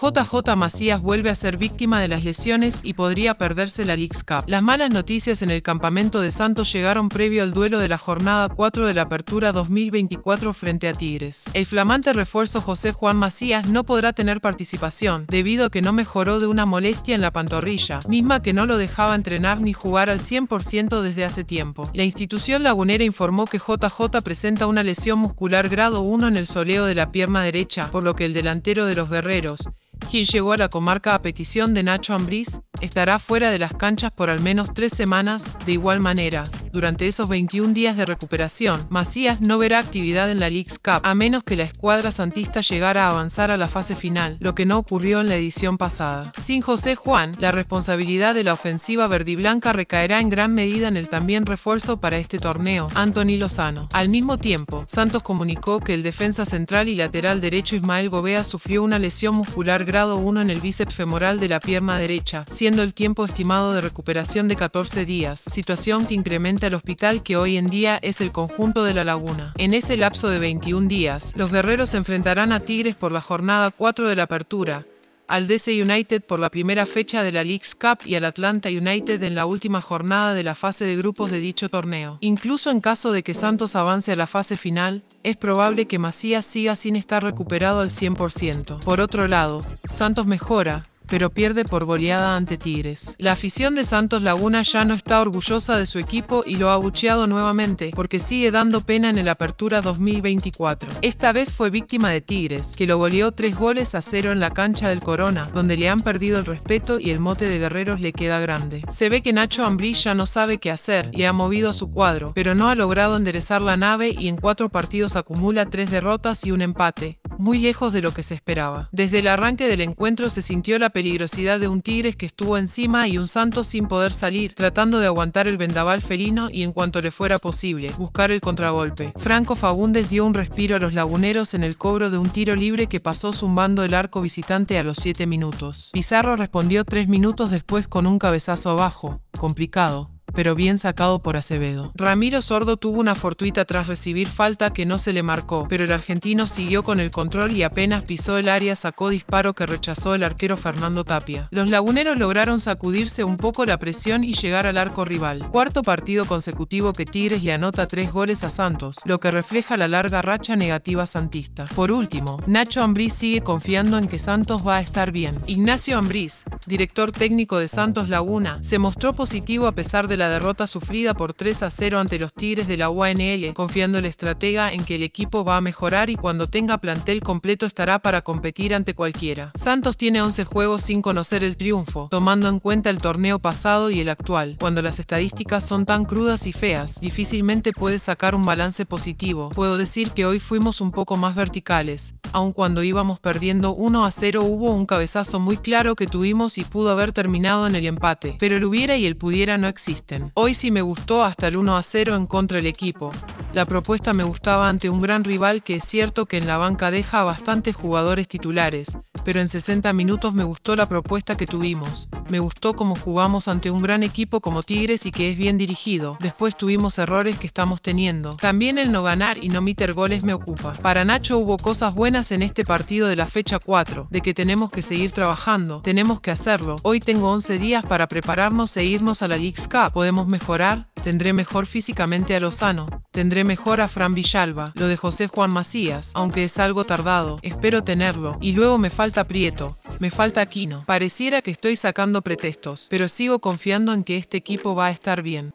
JJ Macías vuelve a ser víctima de las lesiones y podría perderse la Leagues Cup. Las malas noticias en el campamento de Santos llegaron previo al duelo de la jornada 4 de la Apertura 2024 frente a Tigres. El flamante refuerzo José Juan Macías no podrá tener participación, debido a que no mejoró de una molestia en la pantorrilla, misma que no lo dejaba entrenar ni jugar al 100% desde hace tiempo. La institución lagunera informó que JJ presenta una lesión muscular grado 1 en el soleo de la pierna derecha, por lo que el delantero de los guerreros, quien llegó a la comarca a petición de Nacho Ambriz, estará fuera de las canchas por al menos tres semanas, de igual manera, durante esos 21 días de recuperación, Macías no verá actividad en la Leagues Cup, a menos que la escuadra santista llegara a avanzar a la fase final, lo que no ocurrió en la edición pasada. Sin José Juan, la responsabilidad de la ofensiva verdiblanca recaerá en gran medida en el también refuerzo para este torneo, Anthony Lozano. Al mismo tiempo, Santos comunicó que el defensa central y lateral derecho Ismael Gobea sufrió una lesión muscular grado 1 en el bíceps femoral de la pierna derecha, siendo el tiempo estimado de recuperación de 14 días, situación que incrementa al hospital que hoy en día es el conjunto de la laguna. En ese lapso de 21 días, los guerreros se enfrentarán a Tigres por la jornada 4 de la apertura, al DC United por la primera fecha de la Leagues Cup y al Atlanta United en la última jornada de la fase de grupos de dicho torneo. Incluso en caso de que Santos avance a la fase final, es probable que Macías siga sin estar recuperado al 100%. Por otro lado, Santos mejora, pero pierde por goleada ante Tigres. La afición de Santos Laguna ya no está orgullosa de su equipo y lo ha bucheado nuevamente, porque sigue dando pena en el Apertura 2024. Esta vez fue víctima de Tigres, que lo goleó tres goles a cero en la cancha del Corona, donde le han perdido el respeto y el mote de guerreros le queda grande. Se ve que Nacho Ambrí ya no sabe qué hacer, le ha movido a su cuadro, pero no ha logrado enderezar la nave y en cuatro partidos acumula tres derrotas y un empate, muy lejos de lo que se esperaba. Desde el arranque del encuentro se sintió la peligrosidad de un tigre que estuvo encima y un santo sin poder salir, tratando de aguantar el vendaval felino y en cuanto le fuera posible, buscar el contragolpe. Franco Fagundes dio un respiro a los laguneros en el cobro de un tiro libre que pasó zumbando el arco visitante a los siete minutos. Pizarro respondió tres minutos después con un cabezazo abajo, complicado, pero bien sacado por Acevedo. Ramiro Sordo tuvo una fortuita tras recibir falta que no se le marcó, pero el argentino siguió con el control y apenas pisó el área sacó disparo que rechazó el arquero Fernando Tapia. Los laguneros lograron sacudirse un poco la presión y llegar al arco rival. Cuarto partido consecutivo que Tigres le anota tres goles a Santos, lo que refleja la larga racha negativa santista. Por último, Nacho Ambriz sigue confiando en que Santos va a estar bien. Ignacio Ambriz, director técnico de Santos Laguna, se mostró positivo a pesar de la derrota sufrida por 3 a 0 ante los Tigres de la UANL, confiando el estratega en que el equipo va a mejorar y cuando tenga plantel completo estará para competir ante cualquiera. Santos tiene 11 juegos sin conocer el triunfo, tomando en cuenta el torneo pasado y el actual. Cuando las estadísticas son tan crudas y feas, difícilmente puede sacar un balance positivo. Puedo decir que hoy fuimos un poco más verticales, aun cuando íbamos perdiendo 1 a 0 hubo un cabezazo muy claro que tuvimos y pudo haber terminado en el empate, pero el hubiera y el pudiera no existen. Hoy sí me gustó hasta el 1 a 0 en contra del equipo. La propuesta me gustaba ante un gran rival que es cierto que en la banca deja a bastantes jugadores titulares, pero en 60 minutos me gustó la propuesta que tuvimos. Me gustó cómo jugamos ante un gran equipo como Tigres y que es bien dirigido. Después tuvimos errores que estamos teniendo. También el no ganar y no meter goles me ocupa. Para Nacho hubo cosas buenas en este partido de la fecha 4, de que tenemos que seguir trabajando, tenemos que hacerlo. Hoy tengo 11 días para prepararnos e irnos a la League's Cup. Podemos mejorar, tendré mejor físicamente a Lozano, tendré mejor a Fran Villalba, lo de José Juan Macías, aunque es algo tardado, espero tenerlo, y luego me falta Prieto, me falta Aquino. Pareciera que estoy sacando pretextos, pero sigo confiando en que este equipo va a estar bien.